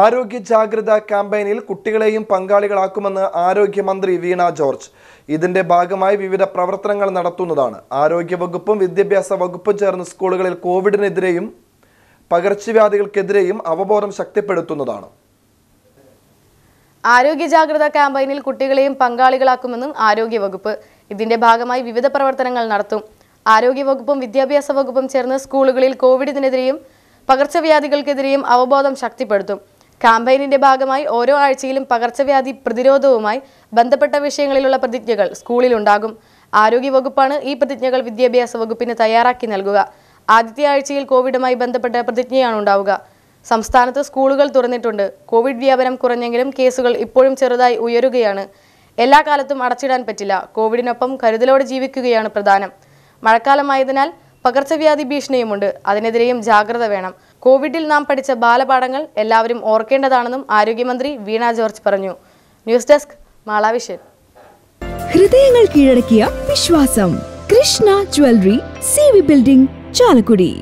ആരോഗ്യ ജാഗ്രത ക്യാമ്പയിനിൽ കുട്ടികളെയും പങ്കാളികളാക്കുമെന്ന് ആരോഗ്യമന്ത്രി വീണ ജോർജ് ഇതിന്റെ ഭാഗമായി വിവിധ പ്രവർത്തനങ്ങൾ നടത്തുന്നതാണ് ആരോഗ്യ വകുപ്പും വിദ്യാഭ്യാസ വകുപ്പും ചേർന്ന് സ്കൂളുകളിൽ കോവിഡിനെതിരെയും പകർച്ചവ്യാധികൾക്കെതിരെയും അവബോധം ശക്തിപ്പെടുത്തുന്നതാണ് ആരോഗ്യ ജാഗ്രത ക്യാമ്പയിനിൽ കുട്ടികളെയും പങ്കാളികളാക്കുമെന്നും ആരോഗ്യ വകുപ്പ് ഇതിന്റെ ഭാഗമായി വിവിധ പ്രവർത്തനങ്ങൾ നടത്തും ആരോഗ്യ വകുപ്പും വിദ്യാഭ്യാസ വകുപ്പും ചേർന്ന് സ്കൂളുകളിൽ കോവിഡിനെതിരെയും പകർച്ചവ്യാധികൾക്കെതിരെയും അവബോധം ശക്തിപ്പെടുത്തും കാമ്പയിനിന്റെ ഭാഗമായി ഓരോ ആഴ്ചയിലും പകർച്ചവ്യാധി പ്രതിരോധവുമായി ബന്ധപ്പെട്ട വിഷയങ്ങളിലുള്ള പ്രതിജ്ഞകൾ സ്കൂളിലുണ്ടാകും ആരോഗ്യവകുപ്പാണ് ഈ പ്രതിജ്ഞകൾ വിദ്യാഭ്യാസ വകുപ്പിന് തയ്യാറാക്കി നൽകുക ആദ്യത്തെ ആഴ്ചയിൽ കോവിഡുമായി ബന്ധപ്പെട്ട പ്രതിജ്ഞയാണ് ഉണ്ടാവുക സംസ്ഥാനത്ത് സ്കൂളുകൾ തുറന്നിട്ടുണ്ട് കോവിഡ് വ്യാപനം കുറഞ്ഞെങ്കിലും കേസുകൾ ഇപ്പോഴും ചെറുതായി ഉയരുകയാണ് എല്ലാ കാലത്തും അടച്ചിടാൻ പറ്റില്ല കോവിഡിനൊപ്പം കരുതലോടെ ജീവിക്കുകയാണ് പ്രധാനം മഴക്കാലമായതിനാൽ പകർച്ചവ്യാധി ഭീഷണിയുമുണ്ട് അതിനെതിരെയും ജാഗ്രത വേണം കോവിഡിൽ നാം പഠിച്ച ബാലപാഠങ്ങൾ എല്ലാവരും ഓർക്കേണ്ടതാണെന്നും ആരോഗ്യമന്ത്രി വീണ ജോർജ് പറഞ്ഞു ന്യൂസ് ഡെസ്ക് മാളാവിഷ്യൻ ഹൃദയങ്ങൾ കീഴടക്കിയ വിശ്വാസം Krishna jewellery C V building Chalakudy